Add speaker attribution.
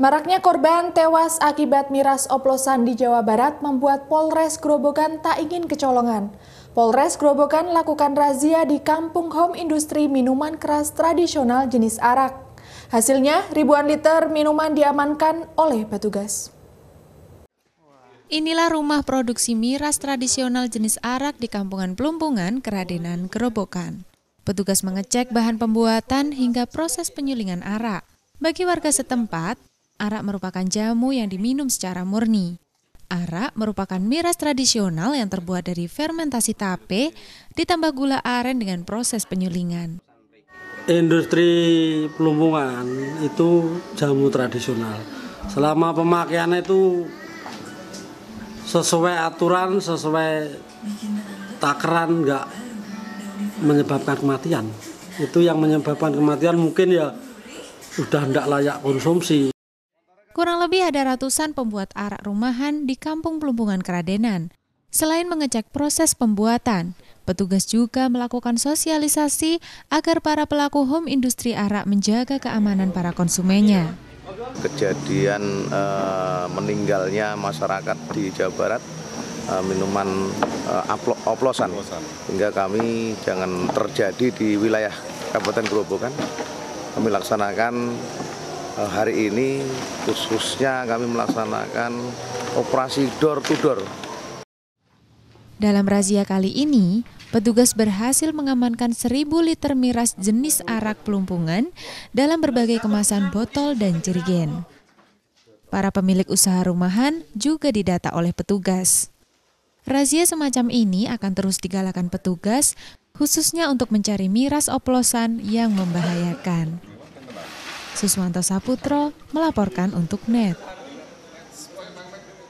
Speaker 1: Maraknya korban tewas akibat miras oplosan di Jawa Barat membuat Polres Grobogan tak ingin kecolongan. Polres Grobogan lakukan razia di kampung home industri minuman keras tradisional jenis arak. Hasilnya ribuan liter minuman diamankan oleh petugas. Inilah rumah produksi
Speaker 2: miras tradisional jenis arak di Kampungan Pelumpungan, Keradenan, Grobogan. Petugas mengecek bahan pembuatan hingga proses penyulingan arak. Bagi warga setempat, arak merupakan jamu yang diminum secara murni. Arak merupakan miras tradisional yang terbuat dari fermentasi tape ditambah gula aren dengan proses penyulingan.
Speaker 3: Industri pelumpungan itu jamu tradisional. Selama pemakaiannya itu sesuai aturan, sesuai takaran nggak menyebabkan kematian. Itu yang menyebabkan kematian mungkin ya sudah tidak layak konsumsi.
Speaker 2: Kurang lebih ada ratusan pembuat arak rumahan di Kampung Pelumpungan Keradenan. Selain mengecek proses pembuatan, petugas juga melakukan sosialisasi agar para pelaku home industri arak menjaga keamanan para konsumennya.
Speaker 4: Kejadian eh, meninggalnya masyarakat di Jawa Barat eh, minuman eh, aplo, oplosan, hingga kami jangan terjadi di wilayah Kabupaten Gerobokan. Kami laksanakan Eh, hari ini khususnya kami melaksanakan operasi door to door.
Speaker 2: Dalam razia kali ini, petugas berhasil mengamankan 1000 liter miras jenis arak pelumpungan dalam berbagai kemasan botol dan jerigen. Para pemilik usaha rumahan juga didata oleh petugas. Razia semacam ini akan terus digalakan petugas, khususnya untuk mencari miras oplosan yang membahayakan. Suswanto Saputro melaporkan untuk NET.